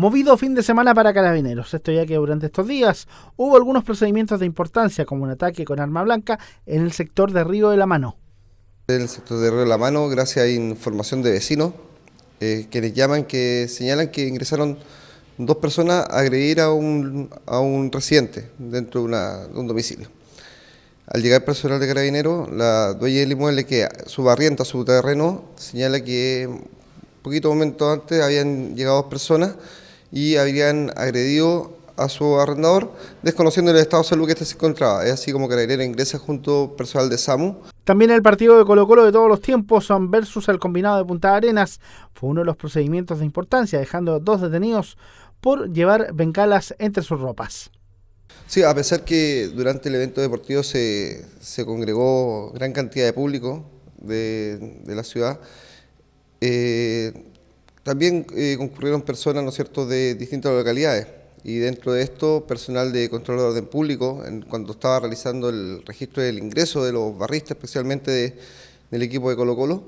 Movido fin de semana para carabineros, esto ya que durante estos días hubo algunos procedimientos de importancia como un ataque con arma blanca en el sector de Río de la Mano. En el sector de Río de la Mano, gracias a información de vecinos eh, que les llaman, que señalan que ingresaron dos personas a agredir a un, a un residente dentro de, una, un domicilio. Al llegar el personal de carabineros, la dueña del inmueble que subarrienta su terreno señala que un poquito momento antes habían llegado dos personas y habrían agredido a su arrendador, desconociendo el estado de salud que éste se encontraba. Es así como Carabinero ingresa junto personal de SAMU. También el partido de Colo Colo de todos los tiempos, San versus el combinado de Punta Arenas, fue uno de los procedimientos de importancia, dejando dos detenidos por llevar bengalas entre sus ropas. Sí, a pesar que durante el evento deportivo se, congregó gran cantidad de público de, de la ciudad, eh, también eh, concurrieron personas, ¿no de distintas localidades y dentro de esto personal de control de orden público, en, cuando estaba realizando el registro del ingreso de los barristas, especialmente del equipo de Colo Colo,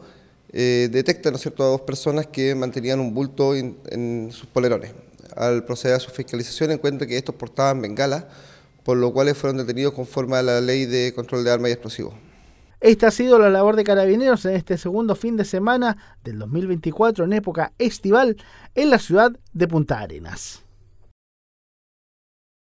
eh, detecta ¿no cierto? a dos personas que mantenían un bulto en sus polerones. Al proceder a su fiscalización encuentra que estos portaban bengalas, por lo cual fueron detenidos conforme a la ley de control de armas y explosivos. Esta ha sido la labor de carabineros en este segundo fin de semana del 2024 en época estival en la ciudad de Punta Arenas.